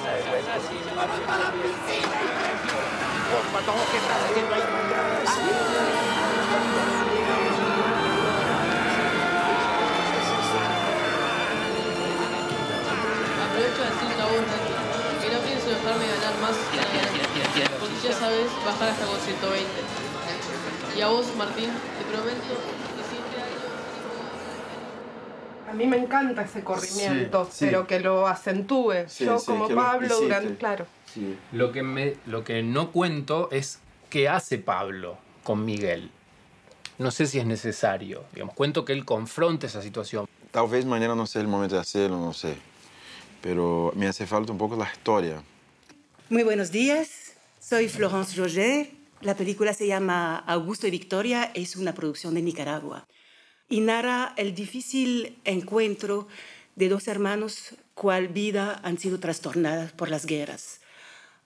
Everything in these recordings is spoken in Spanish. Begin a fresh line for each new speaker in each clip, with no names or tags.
Aprovecho de decirte a
vos, Nati, que no pienso dejarme ganar más porque ya sabes bajar hasta con 120. Y a vos, Martín, te prometo
a mí me encanta ese corrimiento, pero que lo acentúe. Yo como Pablo Claro.
Lo, que lo que no cuento es qué hace Pablo con Miguel. No sé si es necesario. Digamos, cuento que él confronta esa situación.
Tal vez mañana no sea el momento de hacerlo, no sé. Pero me hace falta un poco la historia.
Muy buenos días. Soy Florence Roger. La película se llama Augusto y Victoria. Es una producción de Nicaragua y narra el difícil encuentro de dos hermanos cual vida han sido trastornadas por las guerras.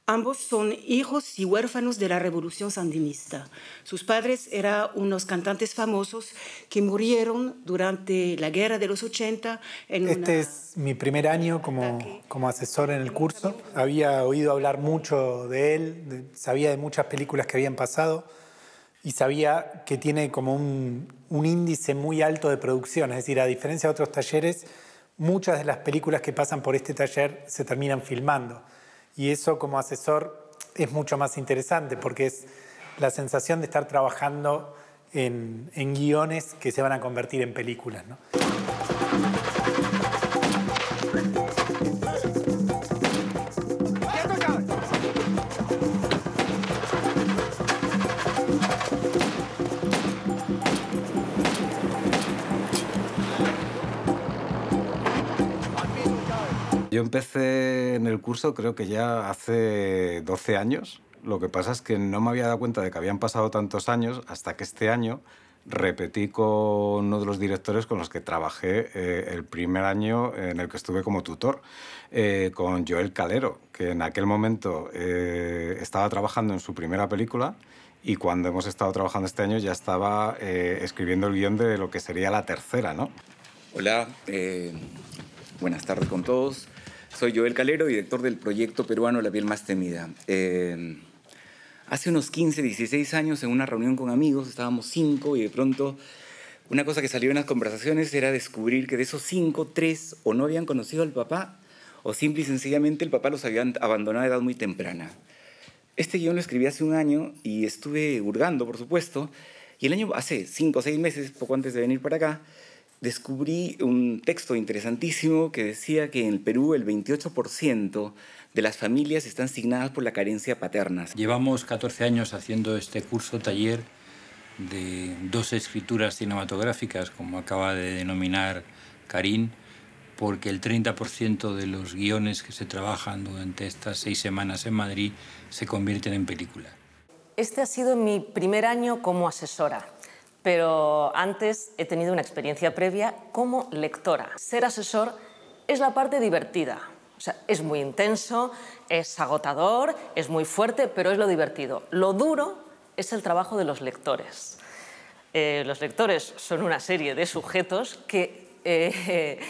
Ambos son hijos y huérfanos de la revolución sandinista. Sus padres eran unos cantantes famosos que murieron durante la guerra de los 80. En este es
mi primer año como, como asesor en el curso. Había oído hablar mucho de él, sabía de muchas películas que habían pasado y sabía que tiene como un un índice muy alto de producción, es decir, a diferencia de otros talleres, muchas de las películas que pasan por este taller se terminan filmando. Y eso como asesor es mucho más interesante porque es la sensación de estar trabajando en, guiones que se van a convertir en películas. ¿no?
Yo
empecé en el curso creo que ya hace 12 años. Lo que pasa es que no me había dado cuenta de que habían pasado tantos años hasta que este año repetí con uno de los directores con los que trabajé eh, el primer año en el que estuve como tutor, eh, con Joel Calero, que en aquel momento eh, estaba trabajando en su primera película y cuando hemos estado trabajando este año ya estaba escribiendo el guión de lo que sería la tercera, ¿no? Hola, buenas tardes con todos. Soy Joel Calero, director del proyecto peruano La piel más temida. Eh, hace unos 15, 16 años, en una reunión con amigos, estábamos cinco y de pronto una cosa que salió en las conversaciones era descubrir que de esos cinco, tres o no habían conocido al papá o simple y sencillamente el papá los había abandonado a edad muy temprana. Este guión lo escribí hace un año y estuve hurgando, por supuesto, y el año, hace cinco o seis meses, poco antes de venir para acá, descubrí un texto interesantísimo que decía que en Perú el 28% de las familias están asignadas por la carencia paterna.
Llevamos 14 años haciendo este curso taller de dos escrituras cinematográficas, como acaba de denominar Karin, porque el 30% de los guiones que se trabajan durante estas seis semanas en Madrid se convierten en película.
Este ha sido mi primer año como asesora pero antes he tenido una experiencia previa como lectora. Ser asesor es la parte divertida. O sea, es muy intenso, es agotador, es muy fuerte, pero es lo divertido. Lo duro es el trabajo de los lectores. Eh, los lectores son una serie de sujetos que eh,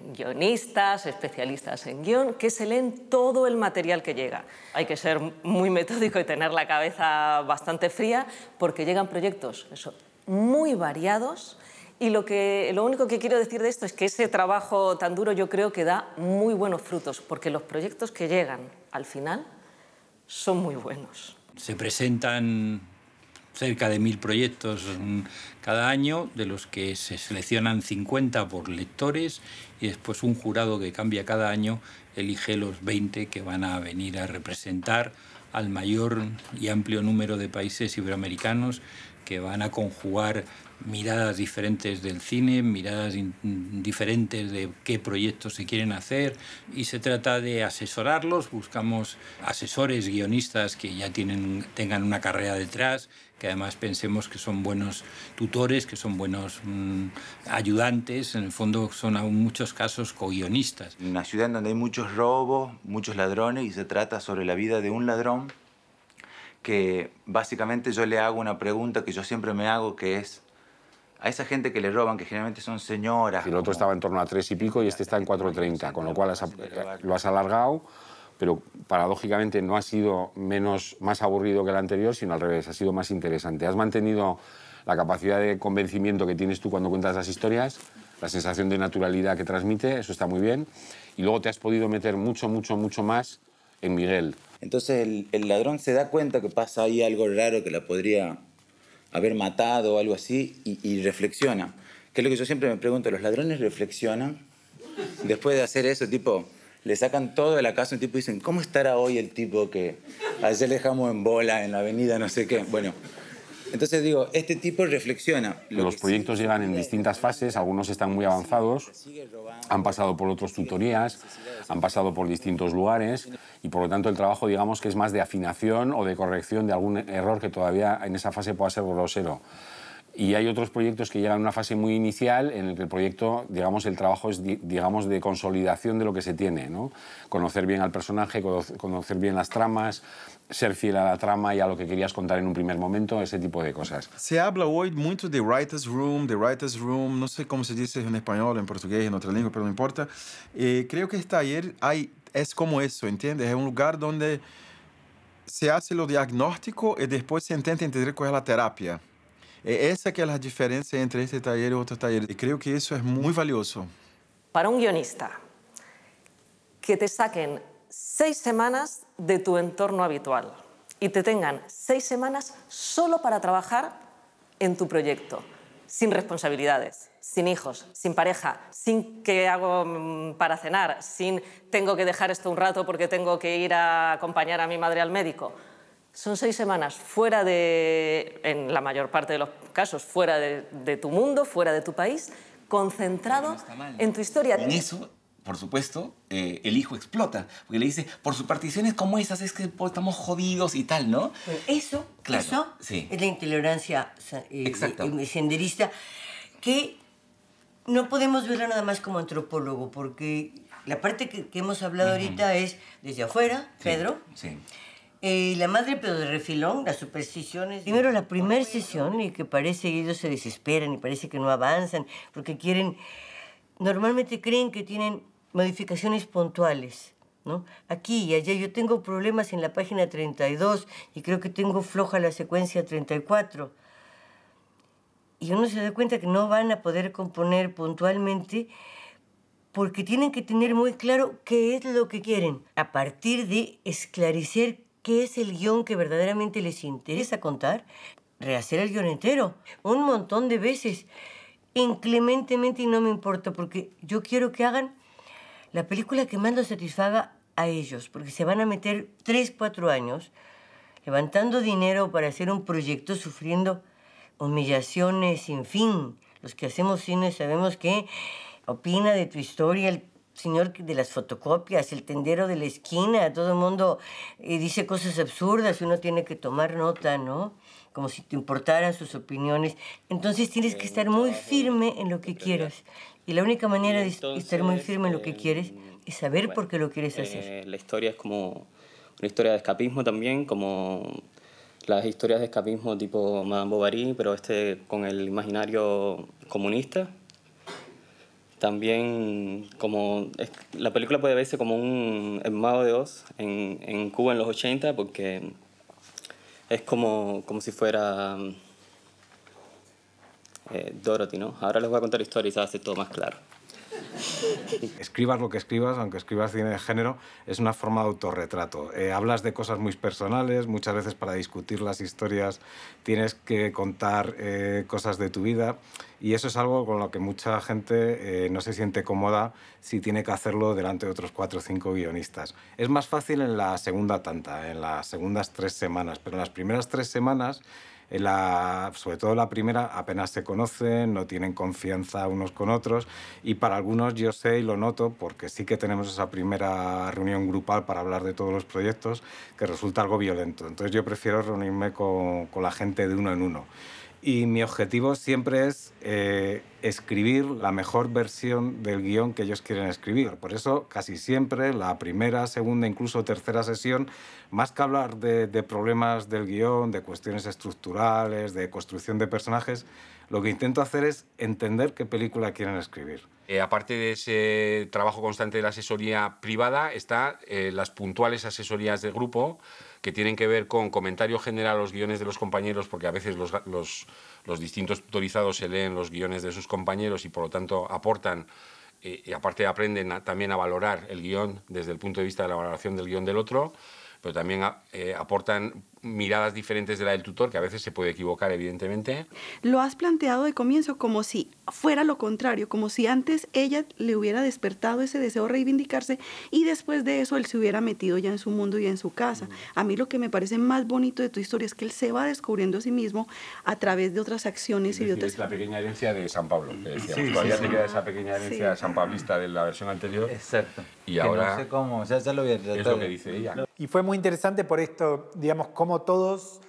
guionistas, especialistas en guión, que se leen todo el material que llega. Hay que ser muy metódico y tener la cabeza bastante fría porque llegan proyectos eso, muy variados y lo, que, lo único que quiero decir de esto es que ese trabajo tan duro yo creo que da muy buenos frutos, porque los proyectos que llegan al final son muy buenos.
Se presentan cerca de mil proyectos cada año, de los que se seleccionan 50 por lectores y después un jurado que cambia cada año elige los 20 que van a venir a representar al mayor y amplio número de países iberoamericanos que van a conjugar miradas diferentes del cine, miradas diferentes de qué proyectos se quieren hacer y se trata de asesorarlos, buscamos asesores, guionistas que ya tienen, tengan una carrera detrás, que además pensemos que son buenos tutores, que son buenos mm, ayudantes, en el fondo son aún muchos casos co-guionistas. Una ciudad donde hay muchos robos, muchos ladrones y se trata sobre la vida de un ladrón que
básicamente yo le hago una pregunta que yo siempre me hago, que es, a esa gente que le roban,
que generalmente son señoras... El otro estaba en torno a tres y pico y este está en 4.30, con lo cual eh, lo has alargado, pero paradójicamente no ha sido menos, más aburrido que el anterior, sino al revés, ha sido más interesante. Has mantenido la capacidad de convencimiento que tienes tú cuando cuentas las historias, la sensación de naturalidad que transmite, eso está muy bien, y luego te has podido meter mucho, mucho, mucho más en Miguel. Entonces el, ladrón se da cuenta que pasa ahí
algo raro que la podría haber matado o algo así y, reflexiona. Que es lo que yo siempre me pregunto, ¿los ladrones reflexionan después de hacer eso? Tipo, le sacan todo de la casa, un tipo dicen, ¿cómo estará hoy el tipo que ayer dejamos en bola en la avenida, no sé qué? Bueno, entonces digo, este tipo reflexiona.
los proyectos llegan en distintas fases, algunos están muy avanzados, han pasado por otras tutorías, han pasado por distintos lugares y por lo tanto el trabajo digamos que es más de afinación o de corrección de algún error que todavía en esa fase pueda ser grosero. Y hay otros proyectos que llegan a una fase muy inicial en el que el proyecto, digamos, el trabajo es digamos, de consolidación de lo que se tiene, ¿no? Conocer bien al personaje, conocer bien las tramas, ser fiel a la trama y a lo que querías contar en un primer momento, ese tipo de cosas.
Se habla hoy mucho de writer's room, de writer's room, no sé cómo se dice en español, en portugués, en otra lengua, pero no importa. Eh, creo que este taller hay, es como eso, ¿entiendes? Es un lugar donde se hace lo diagnóstico y después se intenta entender cuál es la terapia. Eh, esa que es la diferencia entre este taller y otro taller. Y creo que eso es muy valioso.
Para un guionista, que te saquen seis semanas de tu entorno habitual y te tengan seis semanas solo para trabajar en tu proyecto, sin responsabilidades, sin hijos, sin pareja, sin que hago mm, para cenar, sin tengo que dejar esto un rato porque tengo que ir a acompañar a mi madre al médico. Son seis semanas fuera de, en la mayor parte de los casos, fuera de, tu mundo, fuera de tu país, concentrado en tu historia por supuesto, eh, el hijo
explota, porque le dice, por sus particiones como esas es que pues, estamos jodidos y tal, ¿no? Eso, claro, eso es la intolerancia eh, eh, senderista, que no podemos verla nada más como antropólogo, porque la parte que, hemos hablado ahorita es desde afuera, Pedro. Sí. la madre, pero de refilón, las supersticiones. Primero, la primera sesión, y que parece que ellos se desesperan y parece que no avanzan, porque quieren. Normalmente creen que tienen modificaciones puntuales. ¿No? Aquí y allá yo tengo problemas en la página 32 y creo que tengo floja la secuencia 34. Y uno se da cuenta que no van a poder componer puntualmente porque tienen que tener muy claro qué es lo que quieren, a partir de esclarecer qué es el guión que verdaderamente les interesa contar, rehacer el guión entero un montón de veces, inclementemente y no me importa, porque yo quiero que hagan la película que más los satisfaga a ellos, porque se van a meter 3, 4 años levantando dinero para hacer un proyecto sufriendo humillaciones sin fin. Los que hacemos cine sabemos que opina de tu historia el señor de las fotocopias, el tendero de la esquina, todo el mundo eh, dice cosas absurdas uno tiene que tomar nota, ¿no? Como si te importaran sus opiniones. Entonces tienes que estar muy firme en lo que quieras. Y la única manera de estar muy firme en lo que eh, quieres es saber por qué lo quieres eh, hacer.
la historia es como una historia de escapismo también, como las historias de escapismo tipo Madame Bovary, pero este con el imaginario comunista. También como la película puede verse como un el de dos en, en, Cuba en los 80 porque es como, como si fuera eh, Dorothy, ¿no? Ahora les voy a contar historias hace todo más claro.
Escribas lo que escribas, aunque escribas cine de género, es una forma de autorretrato. Eh, hablas de cosas muy personales, muchas veces para discutir las historias tienes que contar eh, cosas de tu vida y eso es algo con lo que mucha gente no se siente cómoda si tiene que hacerlo delante de otros cuatro o cinco guionistas. Es más fácil en la segunda tanta, en las segundas tres semanas, pero en las primeras tres semanas eh, sobre todo la primera, apenas se conocen, no tienen confianza unos con otros y para algunos yo sé y lo noto porque sí que tenemos esa primera reunión grupal para hablar de todos los proyectos que resulta algo violento. Entonces yo prefiero reunirme con, con la gente de uno en uno. Y mi objetivo siempre es eh, escribir la mejor versión del guión que ellos quieren escribir. Por eso, casi siempre, la primera, segunda, incluso tercera sesión, más que hablar de, problemas del guión, de cuestiones estructurales, de construcción de personajes, lo que intento hacer es entender qué película quieren escribir.
Eh, aparte de ese trabajo constante de la asesoría privada, están eh, las puntuales asesorías de grupo que tienen que ver con comentario general a los guiones de los compañeros, porque a veces los, los, distintos autorizados se leen los guiones de sus compañeros y por lo tanto aportan eh, y aparte aprenden también a valorar el guión desde el punto de vista de la valoración del guión del otro, pero también eh, aportan miradas diferentes de la del
tutor, que a veces se puede
equivocar, evidentemente.
Lo has planteado de comienzo como si fuera lo contrario, como si antes ella le hubiera despertado ese deseo de reivindicarse y después de eso él se hubiera metido ya en su mundo y en su casa. A mí lo que me parece más bonito de tu historia es que él se va descubriendo a sí mismo a través de otras acciones y de otras... Es
la pequeña herencia de San Pablo, que Sí, Todavía te queda esa pequeña herencia san de la versión anterior. Exacto. Y ahora... No sé cómo, o sea, ya lo voy lo que dice ella.
Y fue muy interesante por esto, digamos, cómo todos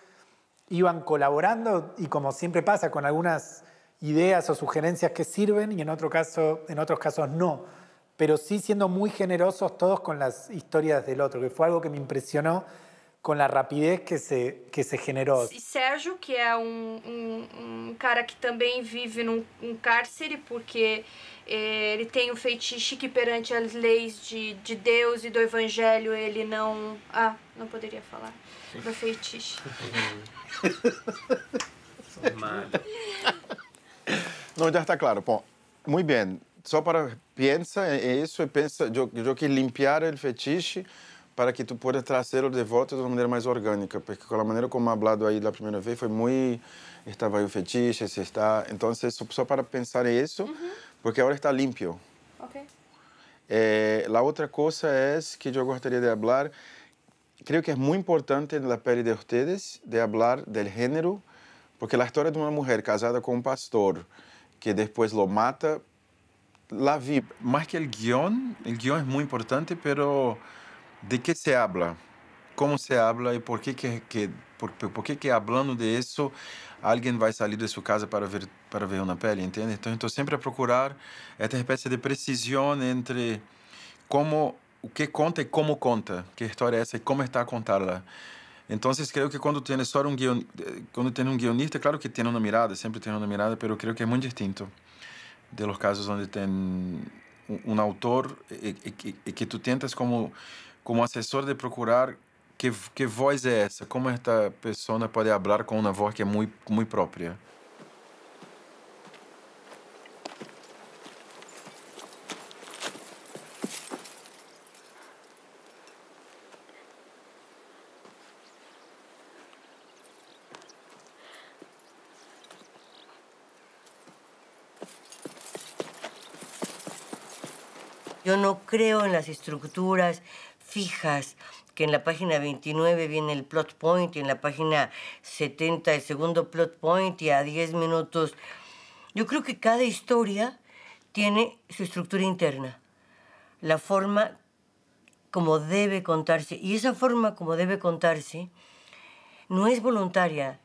iban colaborando y como siempre pasa, con algunas ideas o sugerencias que sirven y en, otro caso, en otros casos no, pero sí siendo muy generosos todos con las historias del otro, que fue algo que me impresionó com a rapidez que se, que se generou. E
Sérgio, que é um, um, um cara que também vive num um cárcere,
porque eh, ele tem um feitiço que perante as leis de, de Deus e do Evangelho ele não... Ah, não poderia falar do feitiço.
não, já está claro. Bom, muito bem. Só para... Pensa em isso e pensa... Eu, eu quis limpar o feitiço para que tú puedas trazer de volta de una manera más orgánica. porque con la manera como hablado ahí la primera vez fue muy... estaba ahí o fetiche, está, Entonces, só para pensar en eso, porque ahora está limpio. OK. Eh, otra outra coisa que yo gustaría de hablar creo que es muy importante en la pele de ustedes de hablar del género porque la historia de una mujer casada con un pastor que después lo mata, la vi. Más que el guión, el guión es muy importante, pero de que se habla? Como se habla e por que que, que por, por que que de isso alguém vai sair de sua casa para ver para ver uma pele, entende? Então, estou sempre a procurar esta é, espécie de precisão entre como o que conta e como conta, que história é essa e como está a contá-la. Então, creio que quando tem só um guion, quando tem um guionista, claro que tem uma mirada, sempre tem uma mirada, mas creio que é muito distinto de los casos onde tem um, um autor e, e, e, que tu tentas como como assessor de procurar que, que voz é essa? Como esta pessoa pode falar com uma voz que é muito, muito própria?
Eu não creio nas estruturas fijas, que en la página 29 viene el plot point y en la página 70 el segundo plot point y a 10 minutos. Yo creo que cada historia tiene su estructura interna, la forma como debe contarse. Y esa forma como debe contarse no es voluntaria,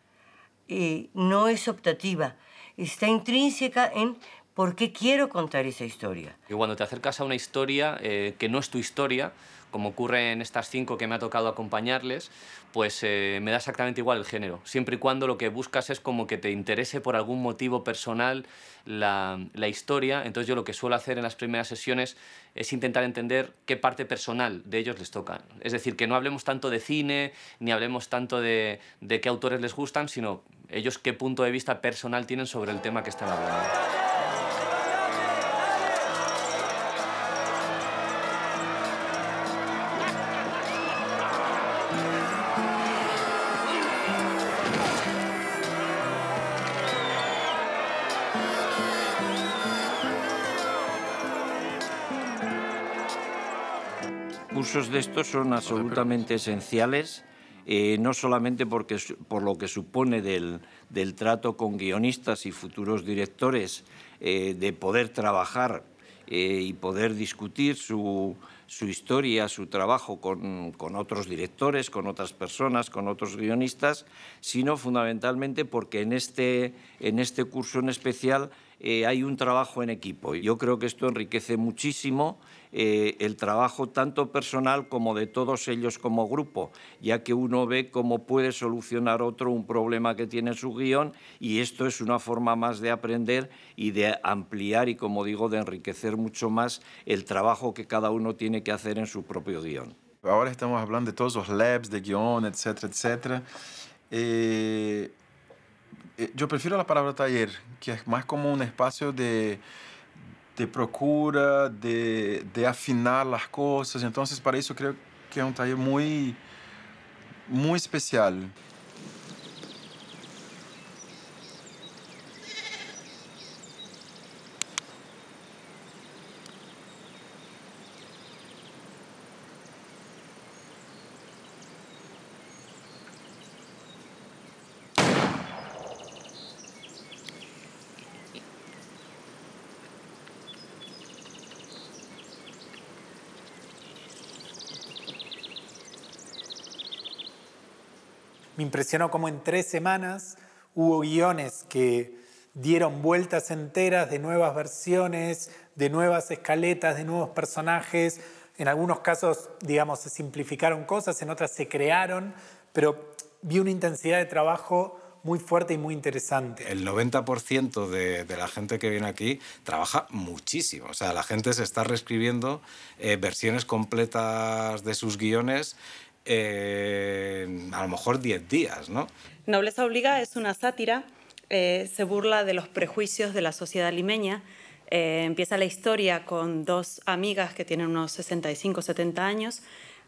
y no es optativa, está intrínseca en por qué quiero contar esa historia.
Y cuando te acercas a una historia eh, que no es tu historia, como ocurre en estas cinco que me ha tocado acompañarles, pues eh, me da exactamente igual el género, siempre y cuando lo que buscas es como que te interese por algún motivo personal la, historia, entonces yo lo que suelo hacer en las primeras sesiones es intentar entender qué parte personal de ellos les toca, es decir, que no hablemos tanto de cine, ni hablemos tanto de qué autores les gustan, sino ellos qué punto de vista personal tienen sobre el tema que están hablando.
cursos de estos son absolutamente esenciales, eh, no solamente porque, por lo que supone del, trato con guionistas y futuros directores, eh, de poder trabajar eh, y poder discutir su, historia, su trabajo con, otros directores, con otras personas, con otros guionistas, sino fundamentalmente porque en este, este curso en especial eh, hay un trabajo en equipo. Yo creo que esto enriquece muchísimo eh, el trabajo tanto personal como de todos ellos como grupo, ya que uno ve cómo puede solucionar otro un problema que tiene su guión y esto es una forma más de aprender y de ampliar y, como digo, de enriquecer mucho más el trabajo que cada uno tiene que hacer en su propio guión.
Ahora estamos hablando de todos los labs de guión, etcétera, etcétera. Eh, yo prefiero la palabra taller que es más como un espacio de, procura, de, afinar las cosas. Entonces, para eso creo que es un taller muy, muy especial.
impresionó cómo en tres semanas hubo guiones que dieron vueltas enteras de nuevas versiones, de nuevas escaletas, de nuevos personajes. En algunos casos, digamos, se simplificaron cosas, en otras se crearon, pero vi una intensidad de trabajo
muy fuerte y muy interesante. El 90% de, la gente que viene aquí trabaja muchísimo. O sea, la gente se está reescribiendo eh, versiones completas de sus guiones a lo mejor 10 días, ¿no?
Nobleza Obliga es una sátira, eh, se burla de los prejuicios de la sociedad limeña. Eh, empieza la historia con dos amigas que tienen unos 65, 70 años,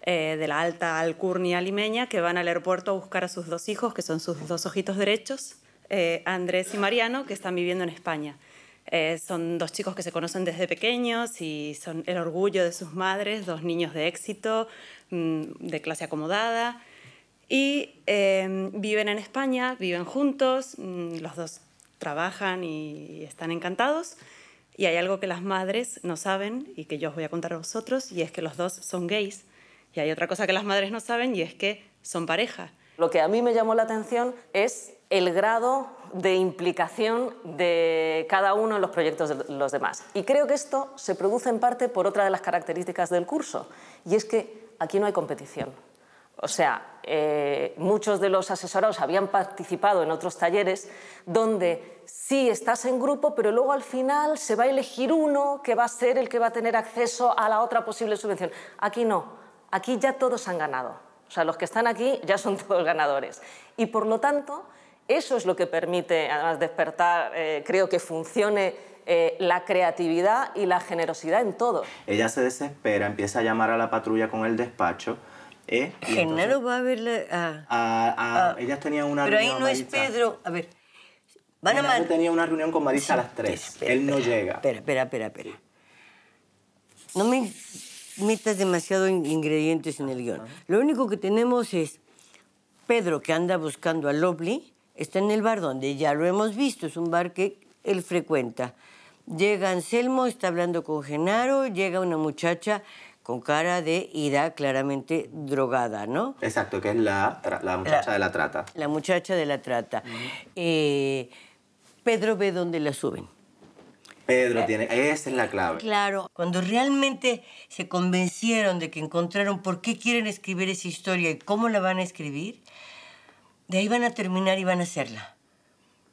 eh, de la alta alcurnia limeña, que van al aeropuerto a buscar a sus dos hijos, que son sus dos ojitos derechos, Andrés y Mariano, que están viviendo en España. Eh, son dos chicos que se conocen desde pequeños y son el orgullo de sus madres, dos niños de éxito, mm, de clase acomodada. Y em, viven en España, viven juntos, mm, los dos trabajan y están encantados. Y hay algo que las madres no saben y que yo os voy a contar a vosotros, y es que los dos son gays. Y hay otra cosa que las madres no saben y es que son pareja. Lo que a mí me llamó la atención es el grado de implicación de cada uno en los proyectos de los demás. Y creo que esto se produce en parte por otra de las características del curso, y es que aquí no hay competición. O sea, eh, muchos de los asesorados habían participado en otros talleres donde sí estás en grupo, pero luego al final se va a elegir uno que va a ser el que va a tener acceso a la otra posible subvención. Aquí no, aquí ya todos han ganado. O sea, los que están aquí ya son todos ganadores. Y por lo tanto, eso es lo que permite, además, despertar, eh, creo que funcione eh, la creatividad y la generosidad en todo.
Ella se desespera, empieza a llamar a la patrulla con el despacho. ¿eh? Genaro
va a verle ah. a, a, ah. Ellas una pero Pero ahí no es Pedro. A ver. Van a tenía una reunión con Marisa a las 3. Él no llega. Espera, espera, espera, espera. No me metas demasiado ingredientes en el guión. Lo único que tenemos es Pedro que anda buscando a Lovely está en el bar donde ya lo hemos visto, es un bar que él frecuenta. Llega Anselmo, está hablando con Genaro, llega una muchacha con cara de ira, claramente drogada, ¿no?
Exacto, que es la, la muchacha de la trata.
La muchacha de la trata. Eh, Pedro ve dónde la suben.
Pedro eh, tiene, esa es la clave.
Claro, cuando realmente se convencieron de que encontraron por qué quieren escribir esa historia y cómo la van a escribir, de ahí van a terminar y van a hacerla.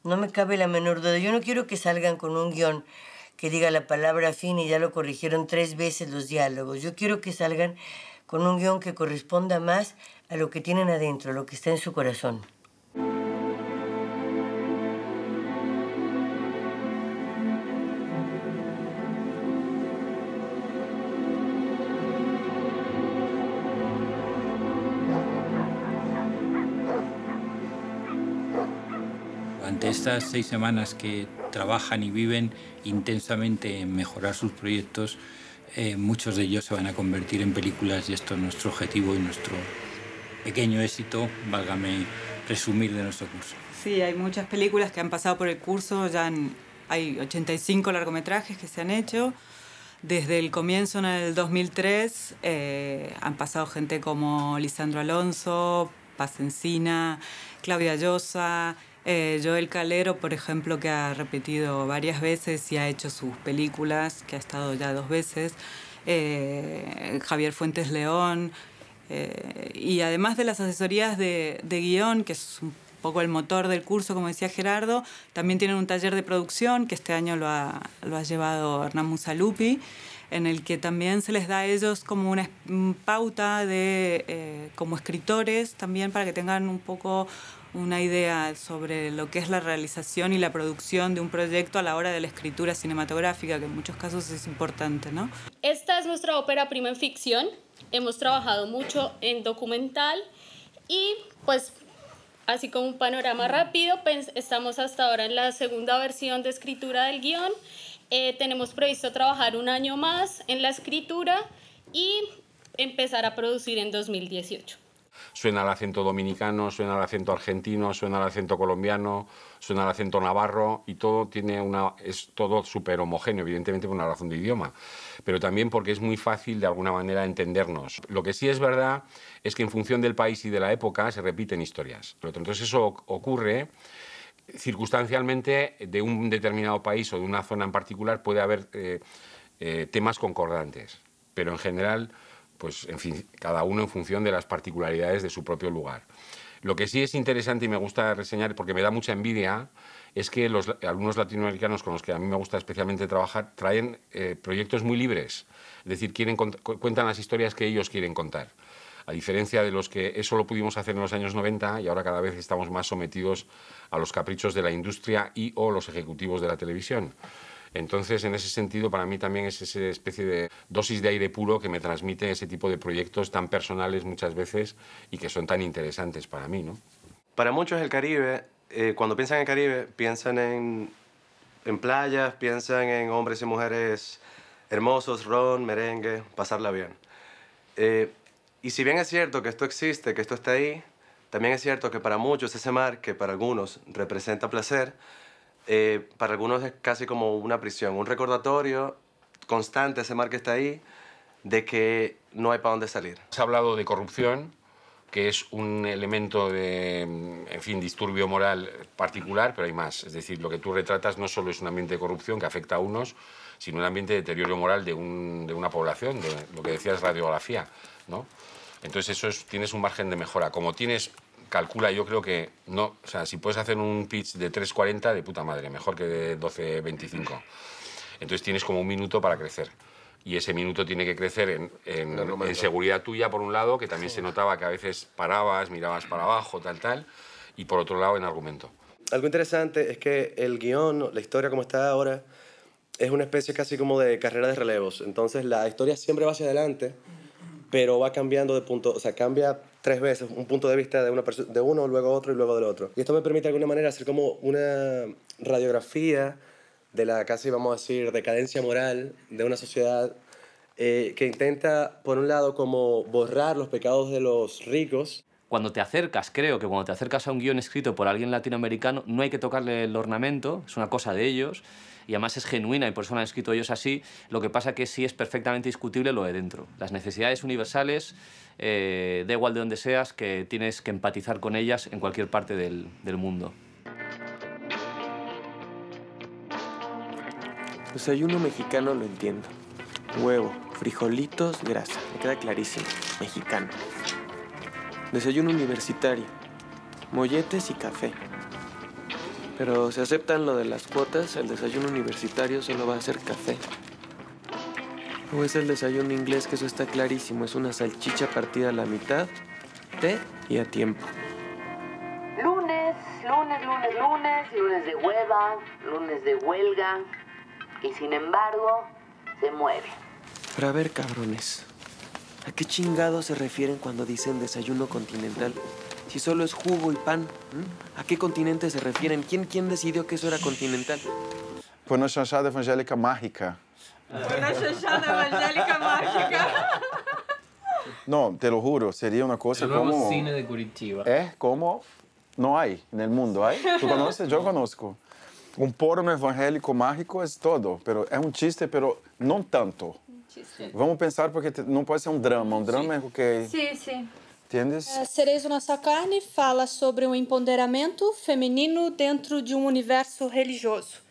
No me cabe la menor duda. Yo no quiero que salgan con un guión que diga la palabra fin y ya lo corrigieron tres veces los diálogos. Yo quiero que salgan con un guión que corresponda más a lo que tienen adentro, a lo que está en su corazón.
durante estas seis semanas que trabajan y viven intensamente en mejorar sus proyectos, eh, muchos de ellos se van a convertir en películas y esto es nuestro objetivo y nuestro pequeño éxito, válgame resumir de nuestro curso.
Sí, hay muchas películas que han pasado por el curso, ya hay 85 largometrajes que se han hecho. Desde el comienzo en el 2003 eh, han pasado gente como Lisandro Alonso, Paz Encina, Claudia Llosa, eh, Joel Calero, por ejemplo, que ha repetido varias veces y ha hecho sus películas, que ha estado ya dos veces. Eh, Javier Fuentes León. Eh, y además de las asesorías de, guión, que es un poco el motor del curso, como decía Gerardo, también tienen un taller de producción que este año lo ha, llevado Hernán Musalupi en el que también se les da a ellos como una mm, pauta de como escritores también para que tengan un poco una idea sobre lo que es la realización y la producción de un proyecto a la hora de la escritura cinematográfica, que en muchos casos es importante, ¿no?
Esta es nuestra ópera prima en ficción. Hemos trabajado mucho en documental y pues así como un panorama rápido, pues, estamos hasta ahora en la segunda versión de escritura del guión. Eh, tenemos previsto trabajar un año más en la escritura y empezar a producir en 2018.
Suena el acento dominicano, suena el acento argentino, suena el acento colombiano, suena el acento navarro y todo tiene una es todo súper homogéneo, evidentemente por una razón de idioma, pero también porque es muy fácil de alguna manera entendernos. Lo que sí es verdad es que en función del país y de la época se repiten historias. Entonces eso ocurre circunstancialmente de un determinado país o de una zona en particular puede haber eh, eh, temas concordantes, pero en general pues en fin, cada uno en función de las particularidades de su propio lugar. Lo que sí es interesante y me gusta reseñar, porque me da mucha envidia, es que los latinoamericanos con los que a mí me gusta especialmente trabajar traen eh, proyectos muy libres, es decir, quieren, cuentan las historias que ellos quieren contar. A diferencia de los que eso lo pudimos hacer en los años 90 y ahora cada vez estamos más sometidos a los caprichos de la industria y o los ejecutivos de la televisión. Entonces, en ese sentido, para mí también es esa especie de dosis de aire puro que me transmite ese tipo de proyectos tan personales muchas veces y que son tan interesantes para mí. ¿no?
Para muchos el Caribe, eh, cuando piensan en Caribe, piensan en, en playas, piensan en hombres y mujeres hermosos, ron, merengue, pasarla bien. Eh, y si bien es cierto que esto existe, que esto está ahí, también es cierto que para muchos ese mar, que para algunos representa placer, eh, para algunos es casi como una prisión, un recordatorio
constante, ese mar que está ahí, de que no hay para dónde salir. Se ha hablado de corrupción, que es un elemento de, mm, en fin, disturbio moral particular, pero hay más. Es decir, lo que tú retratas no solo es un ambiente de corrupción que afecta a unos, sino un ambiente de deterioro moral de, una población, de lo que decías, radiografía, ¿no? Entonces eso es, tienes un margen de mejora. Como tienes calcula, yo creo que no. O sea, si puedes hacer un pitch de 3.40, de puta madre, mejor que de 12.25. Entonces tienes como un minuto para crecer. Y ese minuto tiene que crecer en, en, seguridad tuya, por un lado, que también se notaba que a veces parabas, mirabas para abajo, tal, tal, y por otro lado en argumento.
Algo interesante es que el guión, la historia como está ahora, es una especie casi como de carrera de relevos. Entonces la historia siempre va hacia adelante pero va cambiando de punto, o sea, cambia tres veces un punto de vista de, una de uno, luego otro y luego del otro. Y esto me permite de alguna manera hacer como una radiografía de la casi, vamos a decir, decadencia moral de una sociedad eh, que intenta, por un lado, como borrar
los pecados de los ricos. Cuando te acercas, creo que cuando te acercas a un guión escrito por alguien latinoamericano, no hay que tocarle el ornamento, es una cosa de ellos y además es genuina y por eso lo han escrito ellos así. Lo que pasa que sí es perfectamente discutible lo de dentro. Las necesidades universales, eh, da igual de donde seas, que tienes que empatizar con ellas en cualquier parte del, del mundo.
Desayuno pues mexicano lo entiendo. Huevo, frijolitos, grasa. Me queda clarísimo. Mexicano. Desayuno universitario. Molletes y café. Pero si aceptan lo de las cuotas, el desayuno universitario solo va a ser café. O es el desayuno inglés, que eso está clarísimo. Es una salchicha partida a la mitad, té y a tiempo.
Lunes, lunes, lunes, lunes, lunes de hueva, lunes de huelga. Y sin embargo, se mueve.
para ver, cabrones, ¿a qué chingados se refieren cuando dicen desayuno continental? Si solo es jugo y pan, ¿a qué continente se refieren? ¿Quién, ¿Quién decidió que eso era continental? Fue
pues una chanchada evangélica mágica.
Fue una chanchada evangélica mágica.
No, te lo juro, sería una cosa el nuevo cine de Curitiba. Es ¿Eh? como... No hay en el mundo, ¿hay? ¿Tú conoces? Yo conozco. Un porno evangélico mágico es todo, pero es un chiste, pero no tanto. chiste. Vamos a pensar porque no puede ser un drama. Un drama es lo que... Sí, sí. Entendes? É,
Sereis o Nossa Carne fala sobre o um empoderamento feminino dentro de um universo religioso.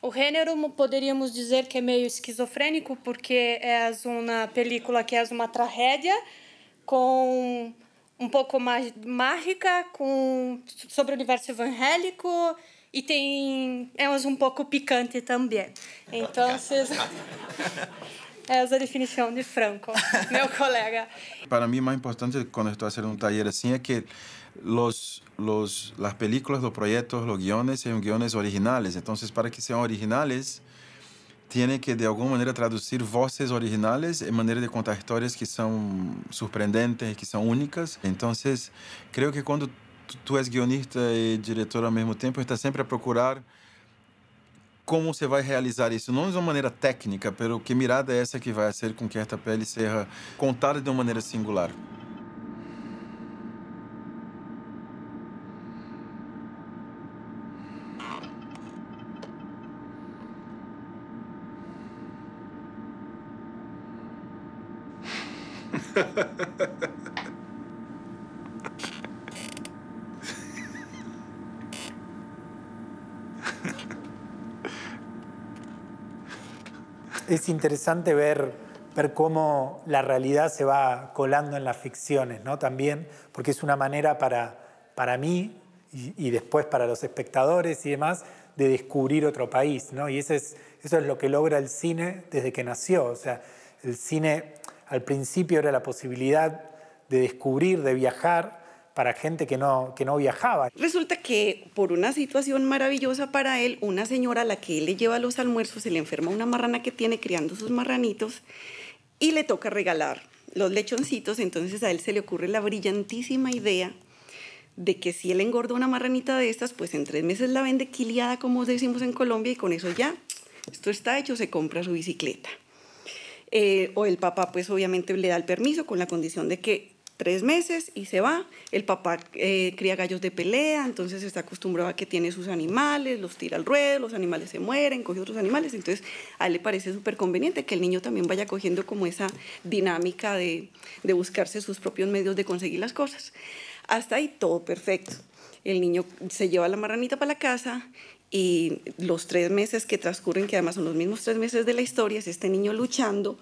O gênero poderíamos dizer que é meio esquizofrênico, porque é uma película que é uma tragédia com um pouco mais mágica, com sobre o universo evangélico e tem é um pouco picante também. Então, vocês essa é definição de Franco, meu colega.
Para mim, mais importante quando estou a um taller assim é que los, los, as películas, os projetos, os guiones sejam guiones originales. Então, para que sejam originales, tem que de alguma maneira traduzir vozes originais em maneira de contar histórias que são surpreendentes, que são únicas. Então, creio que quando tu és guionista e diretor ao mesmo tempo, está sempre a procurar como você vai realizar isso, não de uma maneira técnica, pelo que mirada é essa que vai ser com que esta pele seja contada de uma maneira singular.
interesante ver, ver cómo la realidad se va colando en las ficciones, ¿no? También, porque es una manera para, para mí y, después para los espectadores y demás de descubrir otro país, ¿no? Y ese es, eso es lo que logra el cine desde que nació. O sea, el cine al principio era la posibilidad de descubrir, de viajar, para gente que no, que no viajaba.
Resulta que por una situación maravillosa para él, una señora a la que él le lleva los almuerzos se le enferma una marrana que tiene criando sus marranitos y le toca regalar los lechoncitos, entonces a él se le ocurre la brillantísima idea de que si él engorda una marranita de estas, pues en tres meses la vende quiliada, como decimos en Colombia, y con eso ya, esto está hecho, se compra su bicicleta. Eh, o el papá, pues obviamente le da el permiso con la condición de que tres meses y se va. El papá eh, cría gallos de pelea, entonces está acostumbrado a que tiene sus animales, los tira al ruedo, los animales se mueren, coge otros animales. Entonces a él le parece súper conveniente que el niño también vaya cogiendo como esa dinámica de, de buscarse sus propios medios de conseguir las cosas. Hasta ahí todo perfecto. El niño se lleva la marranita para la casa y los tres meses que transcurren, que además son los mismos tres meses de la historia, es este niño luchando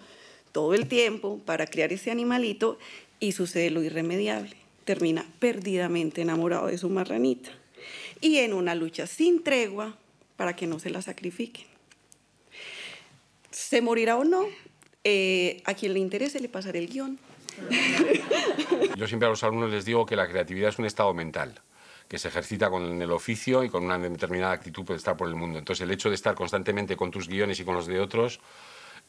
todo el tiempo para criar ese animalito y sucede lo irremediable. Termina perdidamente enamorado de su marranita y en una lucha sin tregua para que no se la sacrifiquen. ¿Se morirá o no? Eh, a quien le interese le pasaré el guión.
Yo siempre a los alumnos les digo que la creatividad es un estado mental que se ejercita con el oficio y con una determinada actitud de estar por el mundo. Entonces, el hecho de estar constantemente con tus guiones y con los de otros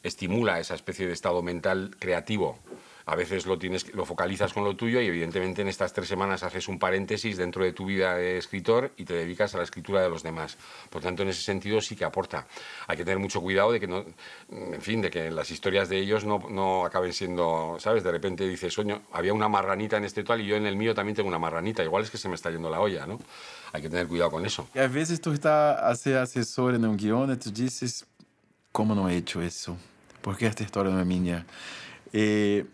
estimula esa especie de estado mental creativo a veces lo, tienes, lo focalizas con lo tuyo y evidentemente en estas tres semanas haces un paréntesis dentro de tu vida de escritor y te dedicas a la escritura de los demás. Por tanto, en ese sentido sí que aporta. Hay que tener mucho cuidado de que no, en fin, de que las historias de ellos no, no acaben siendo, ¿sabes? De repente dices, oye, había una marranita en este tal y yo en el mío también tengo una marranita. Igual es que se me está yendo la olla, ¿no? Hay que tener cuidado con eso.
Y a veces tú estás a asesor en un guión y tú dices, ¿cómo no he hecho eso? ¿Por qué esta historia no es mía? Eh,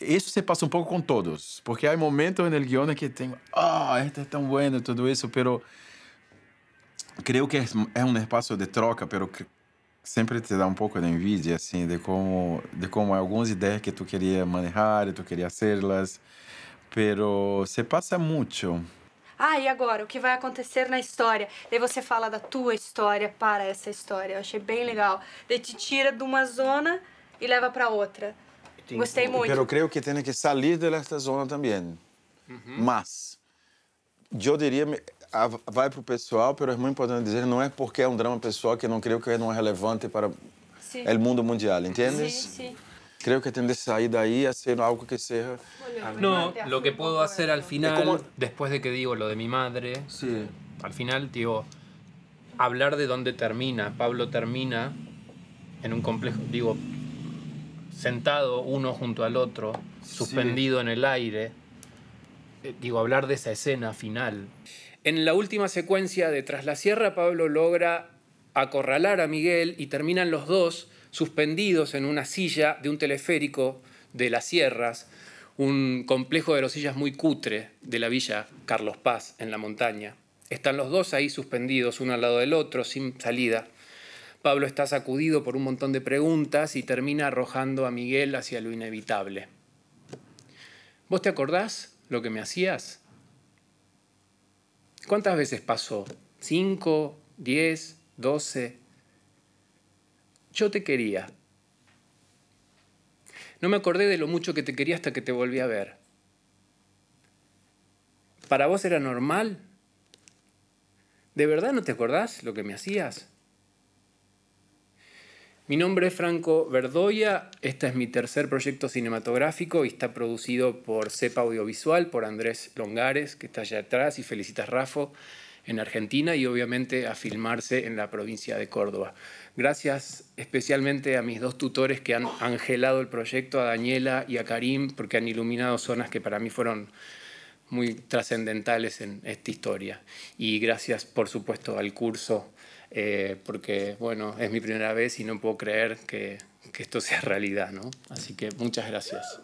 isso se passa um pouco com todos, porque há momentos no guion que tem, ah, oh, é tão bueno, tudo isso, pero creio que é um espaço de troca, pero sempre te dá um pouco de envidia, assim, de como, de como é algumas ideias que tu queria manejar, tu queria serlas, pero se passa muito.
Ah, e agora? O que vai acontecer na história? Daí você fala da tua história para essa história. Eu achei bem legal. Daí te tira de uma zona e leva para outra.
Gostei pues Pero creo que tiene que salir de esta zona también. más Yo diría, me para ah, el pessoal, pero es muy importante decir, no es porque es un drama pessoal que no creo que no es relevante para el mundo mundial, ¿entiendes? sí, Sí. creo que tiene que salir de ahí a hacer algo que sea...
Ah, no, lo
que puedo hacer al final, después de que digo lo de mi madre, al final digo, hablar de dónde termina. Pablo termina en un complejo, digo, sentado uno junto al otro, suspendido en el aire. Eh, digo, hablar de esa escena final. En la última secuencia de Tras la Sierra, Pablo logra acorralar a Miguel y terminan los dos suspendidos en una silla de un teleférico de las sierras, un complejo de sillas muy cutre de la villa Carlos Paz en la montaña. Están los dos ahí suspendidos, uno al lado del otro, sin salida. Pablo está sacudido por un montón de preguntas y termina arrojando a Miguel hacia lo inevitable. ¿Vos te acordás lo que me hacías? ¿Cuántas veces pasó? ¿Cinco? ¿Diez? ¿Doce? Yo te quería. No me acordé de lo mucho que te quería hasta que te volví a ver. ¿Para vos era normal? ¿De verdad no te acordás lo que me hacías? Mi nombre es Franco Verdoya, este es mi tercer proyecto cinematográfico y está producido por CEPA Audiovisual, por Andrés Longares, que está allá atrás, y Felicitas Rafo en Argentina y obviamente a filmarse en la provincia de Córdoba. Gracias especialmente a mis dos tutores que han angelado el proyecto, a Daniela y a Karim, porque han iluminado zonas que para mí fueron muy trascendentales en esta historia. Y gracias, por supuesto, al curso eh, porque bueno, es mi primera vez y no puedo creer que, que esto sea realidad, ¿no? Así que muchas gracias.